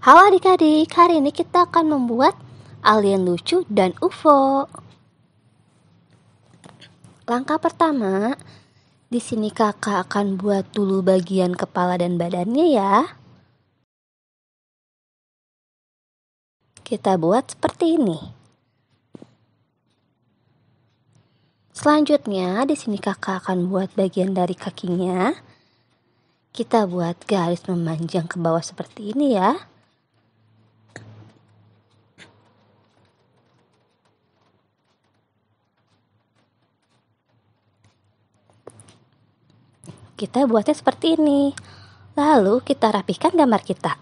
Halo adik-adik, hari ini kita akan membuat alien lucu dan UFO. Langkah pertama, di sini kakak akan buat dulu bagian kepala dan badannya ya. Kita buat seperti ini. Selanjutnya, di sini kakak akan buat bagian dari kakinya. Kita buat garis memanjang ke bawah seperti ini ya. kita buatnya seperti ini. Lalu kita rapikan gambar kita.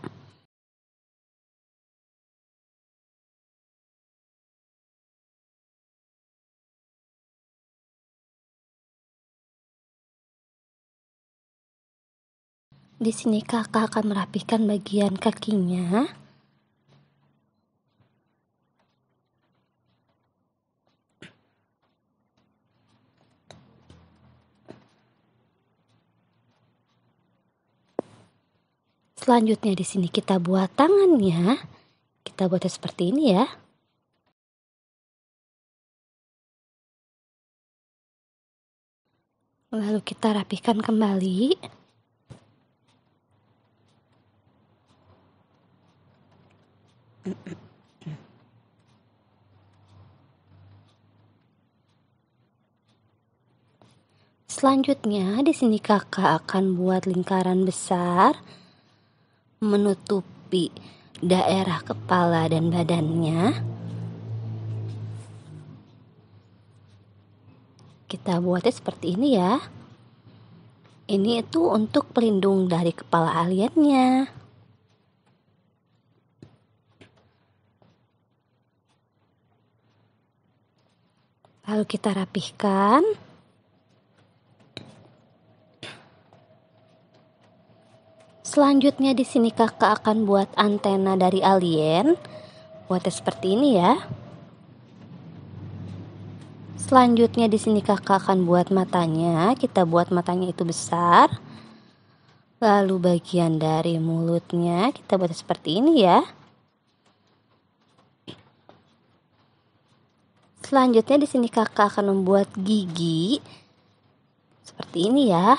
Di sini kakak akan merapikan bagian kakinya. Selanjutnya di sini kita buat tangannya. Kita buatnya seperti ini ya. Lalu kita rapikan kembali. Selanjutnya di sini kakak akan buat lingkaran besar menutupi daerah kepala dan badannya. Kita buatnya seperti ini ya. Ini itu untuk pelindung dari kepala aliennya. Lalu kita rapihkan. Selanjutnya di sini kakak akan buat antena dari alien. Buatnya seperti ini ya. Selanjutnya di sini kakak akan buat matanya. Kita buat matanya itu besar. Lalu bagian dari mulutnya kita buat seperti ini ya. Selanjutnya di sini kakak akan membuat gigi seperti ini ya.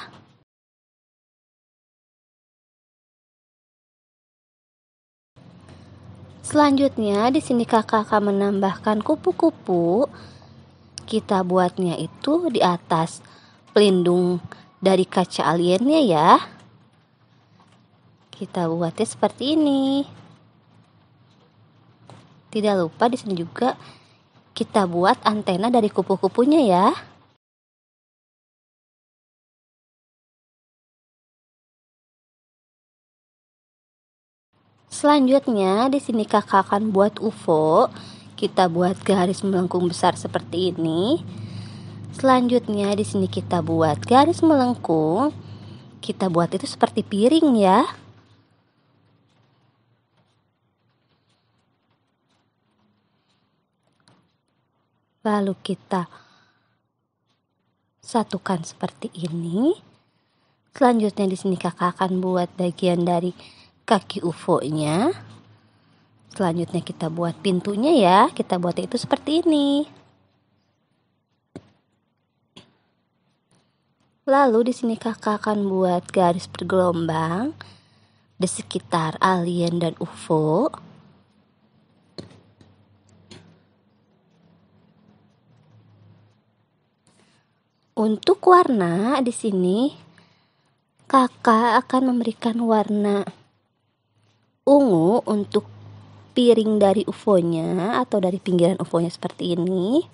Selanjutnya di sini kakak akan menambahkan kupu-kupu. Kita buatnya itu di atas pelindung dari kaca aliennya ya. Kita buatnya seperti ini. Tidak lupa di sini juga kita buat antena dari kupu-kupunya ya. Selanjutnya di sini kakak akan buat UFO. Kita buat garis melengkung besar seperti ini. Selanjutnya di sini kita buat garis melengkung. Kita buat itu seperti piring ya. Lalu kita satukan seperti ini. Selanjutnya di sini kakak akan buat bagian dari kaki UFO-nya. Selanjutnya kita buat pintunya ya. Kita buat itu seperti ini. Lalu di sini kakak akan buat garis bergelombang di sekitar alien dan UFO. Untuk warna di sini kakak akan memberikan warna ungu untuk piring dari UFO-nya atau dari pinggiran UFO-nya seperti ini.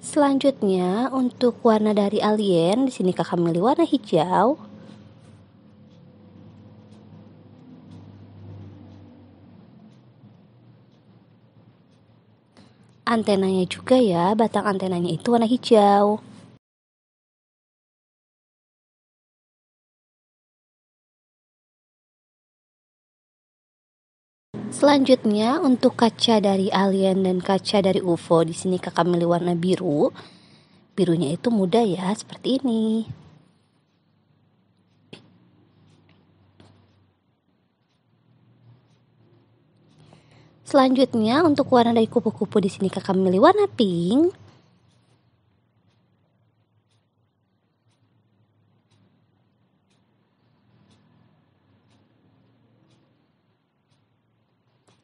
Selanjutnya untuk warna dari alien di sini kakak milih warna hijau. antenanya juga ya, batang antenanya itu warna hijau. Selanjutnya untuk kaca dari alien dan kaca dari UFO di sini kakak milih warna biru. Birunya itu muda ya seperti ini. Selanjutnya untuk warna dari kupu-kupu di sini kakak milih warna pink.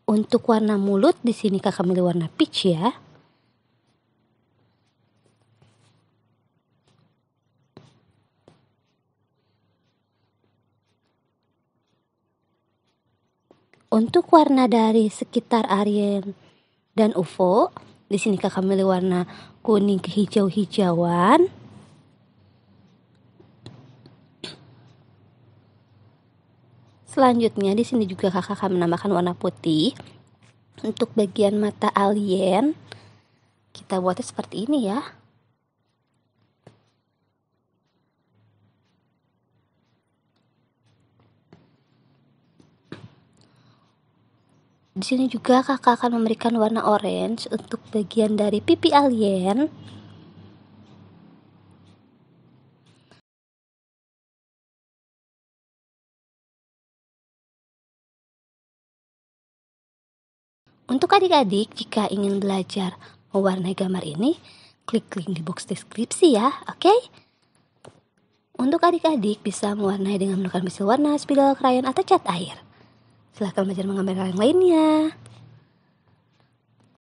Untuk warna mulut di sini kakak milih warna peach ya. Untuk warna dari sekitar Aries dan UFO, di sini kakak milih warna kuning kehijau-hijauan. Selanjutnya di sini juga kakak akan menambahkan warna putih. Untuk bagian mata alien kita buatnya seperti ini ya. Di sini juga kakak akan memberikan warna orange untuk bagian dari pipi alien. Untuk adik-adik, jika ingin belajar mewarnai gambar ini, klik link di box deskripsi ya, oke? Okay? Untuk adik-adik bisa mewarnai dengan menggunakan pensil warna, spidol, krayon, atau cat air. Silahkan belajar menggambar yang lainnya.